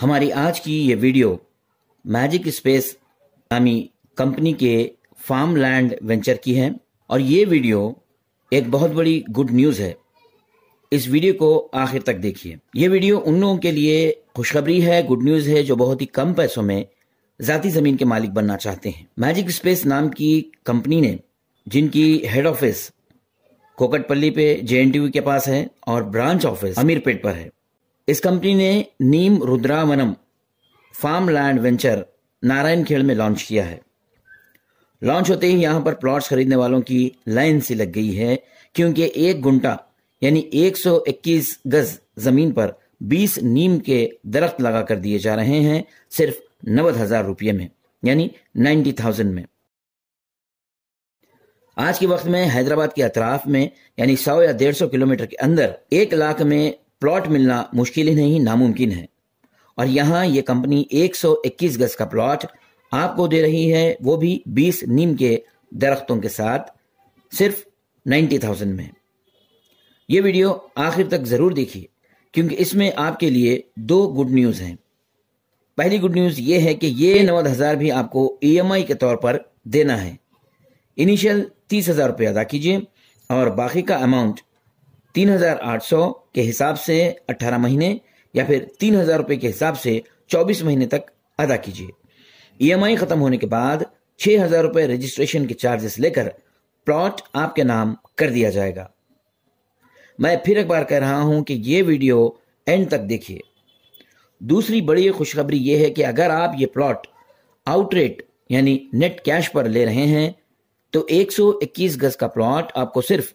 हमारी आज की ये वीडियो मैजिक स्पेस नामी कंपनी के फार्म लैंड वेंचर की है और ये वीडियो एक बहुत बड़ी गुड न्यूज़ है इस वीडियो को आखिर तक देखिए ये वीडियो उन लोगों के लिए खुशखबरी है गुड न्यूज़ है जो बहुत ही कम पैसों में ज़ाती ज़मीन के मालिक बनना चाहते हैं मैजिक स्पेस नाम की कंपनी ने जिनकी हेड ऑफिस कोकटपल्ली पे जे के पास है और ब्रांच ऑफिस अमीरपेट पर है इस कंपनी ने Neem Rudravanam farm land venture Narayankhed में लॉन्च किया है लॉन्च होते ही यहां पर प्लॉट्स खरीदने वालों की लाइन सी लग गई है क्योंकि एक गुंटा यानी 121 गज जमीन पर 20 नीम के दरख्त लगा कर दिए जा रहे हैं सिर्फ नब्बे हजार रुपये में यानी नाइन्टी थाउजेंड में आज के वक्त में हैदराबाद के अतराफ में यानी सौ या डेढ़ सौ किलोमीटर के अंदर एक लाख में प्लॉट मिलना मुश्किल ही नहीं नामुमकिन है और यहाँ ये कंपनी 121 गज का प्लॉट आपको दे रही है वो भी 20 नीम के दरख्तों के साथ सिर्फ 90,000 में ये वीडियो आखिर तक ज़रूर देखिए क्योंकि इसमें आपके लिए दो गुड न्यूज़ हैं पहली गुड न्यूज़ ये है कि ये नवद हज़ार भी आपको ई e के तौर पर देना है इनिशियल तीस हज़ार रुपये अदा कीजिए और बाकी का अमाउंट 3,800 के हिसाब से 18 महीने या फिर तीन हजार रुपए के हिसाब से 24 महीने तक अदा कीजिए ईएमआई e खत्म होने के बाद छह हजार रुपए रजिस्ट्रेशन के चार्जेस लेकर प्लॉट आपके नाम कर दिया जाएगा मैं फिर एक बार कह रहा हूं कि ये वीडियो एंड तक देखिए दूसरी बड़ी खुशखबरी यह है कि अगर आप ये प्लॉट आउटरेट यानी नेट कैश पर ले रहे हैं तो 121 गज का प्लॉट आपको सिर्फ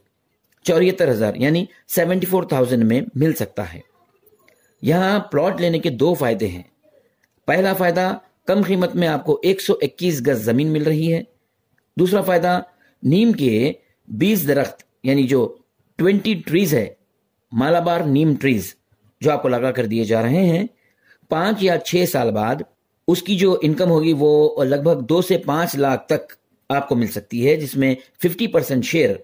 चौहत्तर हजार यानी सेवेंटी फोर थाउजेंड में मिल सकता है यहाँ प्लॉट लेने के दो फायदे हैं पहला फायदा कम कीमत में आपको 121 गज जमीन मिल रही है दूसरा फायदा नीम के 20 दरख्त यानी जो 20 ट्रीज है मालाबार नीम ट्रीज जो आपको लगा कर दिए जा रहे हैं पांच या छह साल बाद उसकी जो इनकम होगी वो लगभग दो से पांच लाख तक आपको मिल सकती है जिसमें 50 परसेंट शेयर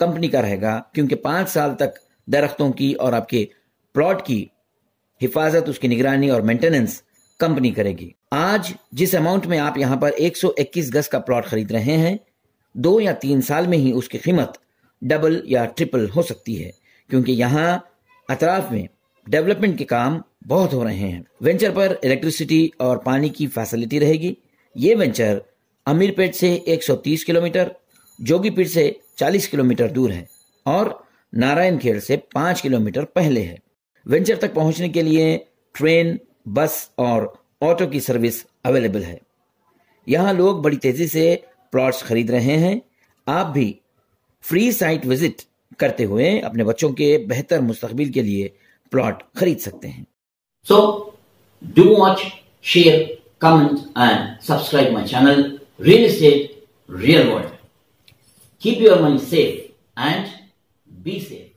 कंपनी का रहेगा क्योंकि पांच साल तक दरख्तों की और आपके प्लॉट की हिफाजत उसकी निगरानी और मेंटेनेंस कंपनी करेगी आज जिस अमाउंट में आप यहाँ पर 121 गज का प्लॉट खरीद रहे हैं दो या तीन साल में ही उसकी कीमत डबल या ट्रिपल हो सकती है क्योंकि यहाँ अतराफ में डेवलपमेंट के काम बहुत हो रहे हैं वेंचर पर इलेक्ट्रिसिटी और पानी की फैसिलिटी रहेगी ये वेंचर अमीरपेट से 130 किलोमीटर जोगीपीठ से 40 किलोमीटर दूर है और नारायण खेड़ से 5 किलोमीटर पहले है वेंचर तक पहुंचने के लिए ट्रेन बस और ऑटो की सर्विस अवेलेबल है यहाँ लोग बड़ी तेजी से प्लॉट्स खरीद रहे हैं आप भी फ्री साइट विजिट करते हुए अपने बच्चों के बेहतर मुस्तकबिल के लिए प्लॉट खरीद सकते हैं so do watch share comment and subscribe my channel real estate real world Keep your mind safe and be safe.